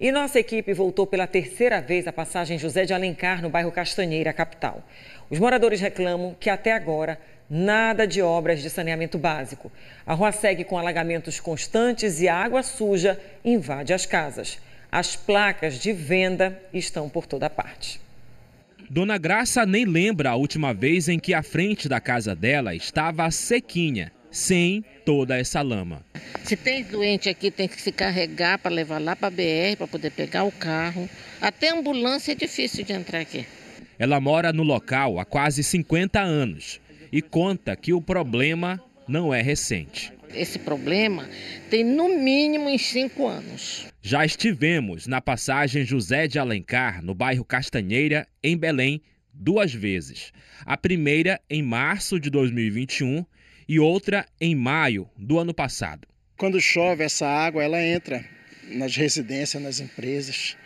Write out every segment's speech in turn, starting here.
E nossa equipe voltou pela terceira vez à passagem José de Alencar, no bairro Castanheira, capital. Os moradores reclamam que até agora nada de obras de saneamento básico. A rua segue com alagamentos constantes e a água suja invade as casas. As placas de venda estão por toda parte. Dona Graça nem lembra a última vez em que a frente da casa dela estava sequinha sem toda essa lama. Se tem doente aqui, tem que se carregar para levar lá para a BR para poder pegar o carro. Até ambulância é difícil de entrar aqui. Ela mora no local há quase 50 anos e conta que o problema não é recente. Esse problema tem no mínimo em cinco anos. Já estivemos na passagem José de Alencar, no bairro Castanheira, em Belém, duas vezes. A primeira em março de 2021 e outra em maio do ano passado. Quando chove, essa água ela entra nas residências, nas empresas.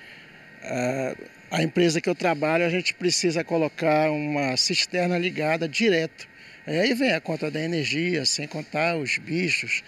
Ah, a empresa que eu trabalho, a gente precisa colocar uma cisterna ligada direto. Aí vem a conta da energia, sem contar os bichos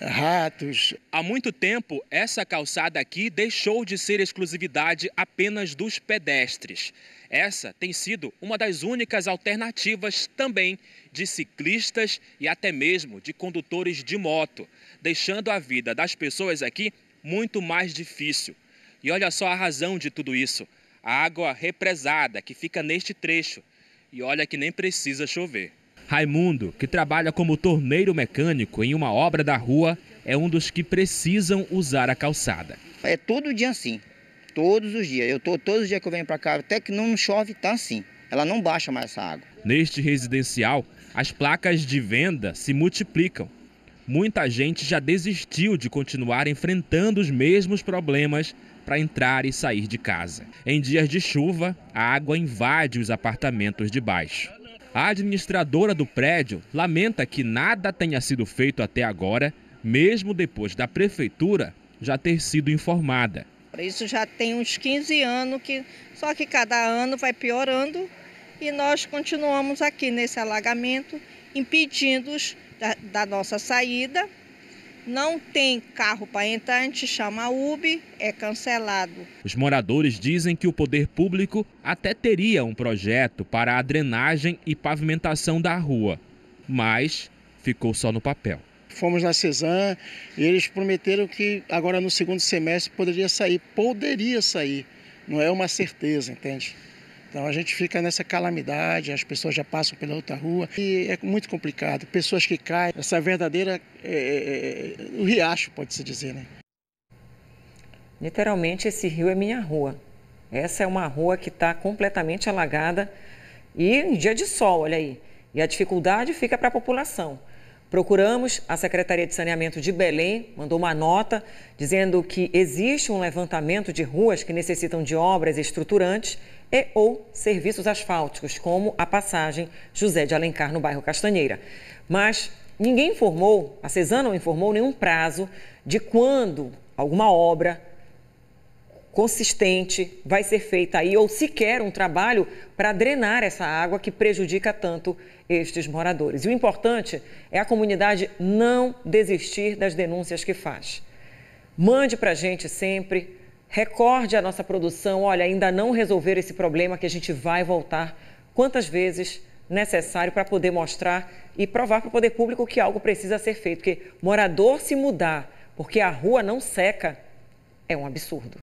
ratos. Há muito tempo, essa calçada aqui deixou de ser exclusividade apenas dos pedestres. Essa tem sido uma das únicas alternativas também de ciclistas e até mesmo de condutores de moto, deixando a vida das pessoas aqui muito mais difícil. E olha só a razão de tudo isso: a água represada que fica neste trecho. E olha que nem precisa chover. Raimundo, que trabalha como torneiro mecânico em uma obra da rua, é um dos que precisam usar a calçada. É todo dia assim, todos os dias. Eu tô todos os dias que eu venho para cá, até que não chove, tá assim. Ela não baixa mais essa água. Neste residencial, as placas de venda se multiplicam. Muita gente já desistiu de continuar enfrentando os mesmos problemas para entrar e sair de casa. Em dias de chuva, a água invade os apartamentos de baixo. A administradora do prédio lamenta que nada tenha sido feito até agora, mesmo depois da prefeitura já ter sido informada. Isso já tem uns 15 anos, que, só que cada ano vai piorando e nós continuamos aqui nesse alagamento, impedindo-os da, da nossa saída não tem carro para entrar, a gente chama a UB, é cancelado. Os moradores dizem que o poder público até teria um projeto para a drenagem e pavimentação da rua, mas ficou só no papel. Fomos na Cezan e eles prometeram que agora no segundo semestre poderia sair. Poderia sair, não é uma certeza, entende? Então a gente fica nessa calamidade, as pessoas já passam pela outra rua e é muito complicado. Pessoas que caem, essa verdadeira. É, é, é o riacho, pode-se dizer, né? Literalmente, esse rio é minha rua. Essa é uma rua que está completamente alagada e em dia de sol, olha aí. E a dificuldade fica para a população. Procuramos a Secretaria de Saneamento de Belém, mandou uma nota dizendo que existe um levantamento de ruas que necessitam de obras estruturantes e ou serviços asfálticos, como a passagem José de Alencar no bairro Castanheira. Mas ninguém informou, a Cesana não informou nenhum prazo de quando alguma obra consistente vai ser feita aí, ou sequer um trabalho para drenar essa água que prejudica tanto estes moradores. E o importante é a comunidade não desistir das denúncias que faz. Mande para a gente sempre, recorde a nossa produção, olha, ainda não resolver esse problema que a gente vai voltar quantas vezes necessário para poder mostrar e provar para o poder público que algo precisa ser feito, porque morador se mudar porque a rua não seca é um absurdo.